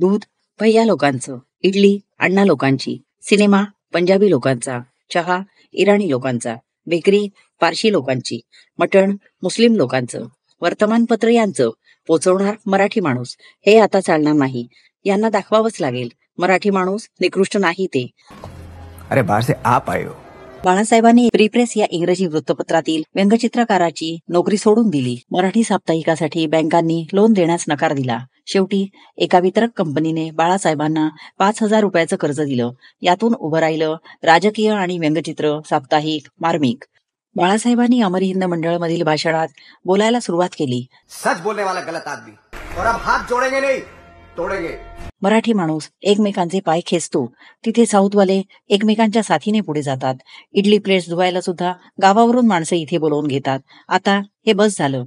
दूध भैया लोकांचं इडली अण्णा लोकांची सिनेमा पंजाबी लोकांचा चहा इराणी लोकांचा बेकरी पारशी लोकांची मटण मुस्लिम लोकांचं वर्तमानपत्र यांचं पोचवणार मराठी माणूस हे आता चालणार नाही यांना दाखवावंच लागेल मराठी माणूस निकृष्ट नाही ते अरे बाहेर आप आयो बाळासाहेबांनी प्रिप्रेस या इंग्रजी वृत्तपत्रातील व्यंगचित्रकाराची नोकरी सोडून दिली मराठी साप्ताहिकासाठी बँकांनी लोन देण्यास नकार दिला शेवटी एका वितरक कंपनीने बाळासाहेबांना पाच हजार रुपयाचं कर्ज दिलं यातून उभं राहिलं राजकीय आणि व्यंगचित्र साप्ताहिक मार्मिक बाळासाहेबांनी अमर हिंद मधील भाषणात बोलायला सुरुवात केली सच बोलने वाला गलत आदमी और अब हाथ जोडेंगे नहीं तोडेगे मराठी माणूस एकमेकांचे पाय खेचतो तिथे साऊथवाले एकमेकांच्या साथीने पुढे जातात इडली प्लेट्स धुवायला सुद्धा गावावरून माणसं इथे बोलवून घेतात आता हे बस झालं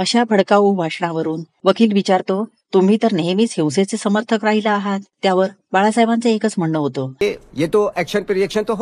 अशा भडकाऊ भाषणावरून वकील विचारतो तुम्ही तर नेहमीच हिंसेचे समर्थक राहिला आहात त्यावर बाळासाहेबांचं एकच म्हणणं होतं ये तो तो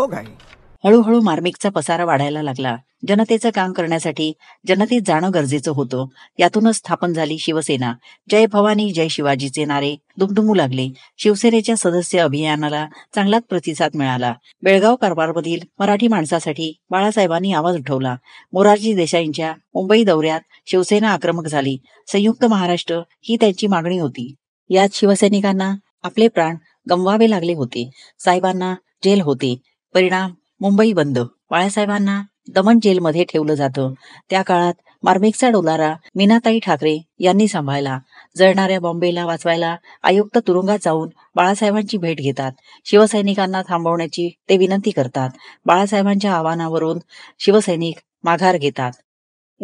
हळूहळू मार्मिकचा पसारा वाढायला लागला जनतेचं काम करण्यासाठी जनतेत जाणं गरजेचं होतं यातूनच स्थापन झाली शिवसेना जय भवानी जय शिवाजीचे नारे दुमदुमू लागले शिवसेनेच्या सदस्य अभियानाला चांगलाच प्रतिसाद मिळाला बेळगाव कारभारमधील मराठी माणसासाठी बाळासाहेबांनी आवाज उठवला मोरारजी देसाईंच्या मुंबई दौऱ्यात शिवसेना आक्रमक झाली संयुक्त महाराष्ट्र ही त्यांची मागणी होती यात शिवसैनिकांना आपले प्राण गमवावे लागले होते साहेबांना जेल होते परिणाम मुंबई बंद बाळासाहेबांना दमण जेलमध्ये ठेवलं जातं त्या काळात मार्मिकचा डोलारा मीनाताई ठाकरे यांनी सांभाळला जळणाऱ्या बॉम्बेला वाचवायला आयुक्त तुरुंगात जाऊन बाळासाहेबांची भेट घेतात शिवसैनिकांना थांबवण्याची ते विनंती करतात बाळासाहेबांच्या आव्हानावरून शिवसैनिक माघार घेतात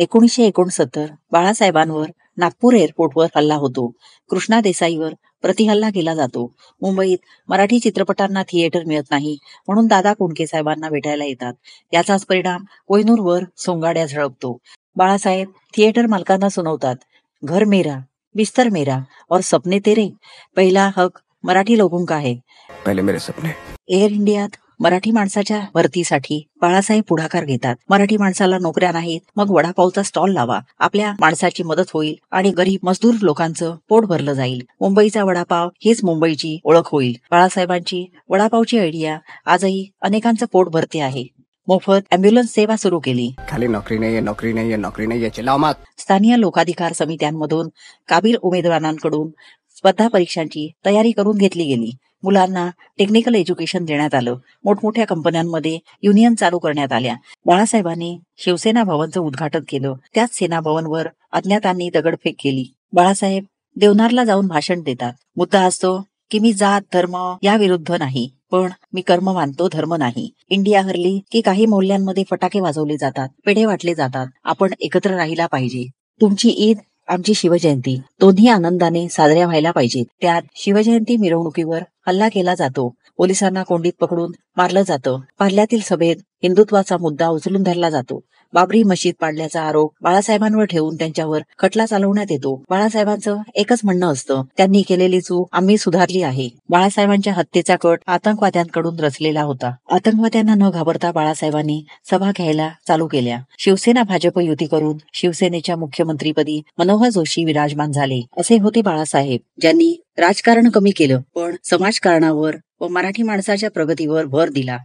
एकोणीसशे एकोणसत्तर बाळासाहेबांवर नागपूर एअरपोर्टवर हल्ला होतो कृष्णा देसाईवर प्रतिहल्ला केला जातो मुंबईत मराठी चित्रपटांना थिएटर मिळत नाही म्हणून दादा कुंडके साहेबांना भेटायला येतात याचाच परिणाम वर सोंगाड्या झळपतो बाळासाहेब थिएटर मालकांना सुनावतात घर मेरा बिस्तर मेरा और सपने तेरे पहिला हक मराठी लोगों आहे है पहले मेरे सपने एअर इंडियात मराठी माणसाच्या भरतीसाठी बाळासाहेब पुढाकार घेतात मराठी माणसाला नोकऱ्या नाहीत मग वडापावचा स्टॉल लावा आपल्या माणसाची मदत होईल आणि गरीब मजदूर लोकांचं पोट भरलं जाईल मुंबईचा वडापाव हीच मुंबईची ओळख होईल बाळासाहेबांची वडापावची आयडिया आजही अनेकांचं पोट भरते आहे मोफत अँब्युलन्स सेवा सुरू केली खाली नोकरी नाही नोकरी नाही नोकरी नाही याची स्थानीय लोकाधिकार समित्यांमधून काबील उमेदवारांकडून स्पर्धा परीक्षांची तयारी करून घेतली गेली मुलांना टेक्निकल एज्युकेशन देण्यात आलं मोठमोठ्या कंपन्यांमध्ये युनियन चालू करण्यात आल्या बाळासाहेबांनी शिवसेना भवनचं उद्घाटन केलं त्याच सेना भवनवर अज्ञातांनी दगडफेक केली बाळासाहेब देवनारला जाऊन भाषण देतात मुद्दा असतो की मी जात धर्म या विरुद्ध नाही पण मी कर्म मानतो धर्म नाही इंडिया हरली की काही मौल्यांमध्ये फटाके वाजवले जातात पेढे वाटले जातात आपण एकत्र राहिला पाहिजे तुमची ईद आमची शिवजयंती दोन्ही आनंदाने साजऱ्या व्हायला पाहिजेत त्यात शिवजयंती मिरवणुकीवर हल्ला केला जातो पोलिसांना कोंडीत पकडून मारलं जातं पार्ल्यातील सभेत हिंदुत्वाचा मुद्दा उचलून धरला जातो बाबरी मशीद पाडल्याचा आरोप बाळासाहेबांवर ठेवून त्यांच्यावर खटला चालवण्यात येतो बाळासाहेबांचं एकच म्हणणं असतं त्यांनी केलेली चूक आम्ही सुधारली आहे बाळासाहेबांच्या हत्येचा कट आतंकवाद्यांकडून रचलेला होता आतंकवाद्यांना न घाबरता बाळासाहेबांनी सभा घ्यायला चालू केल्या शिवसेना भाजप युती करून शिवसेनेच्या मुख्यमंत्रीपदी मनोहर जोशी विराजमान झाले असे होते बाळासाहेब ज्यांनी राजकारण कमी केलं पण समाजकारणावर व मराठी माणसाच्या प्रगतीवर भर दिला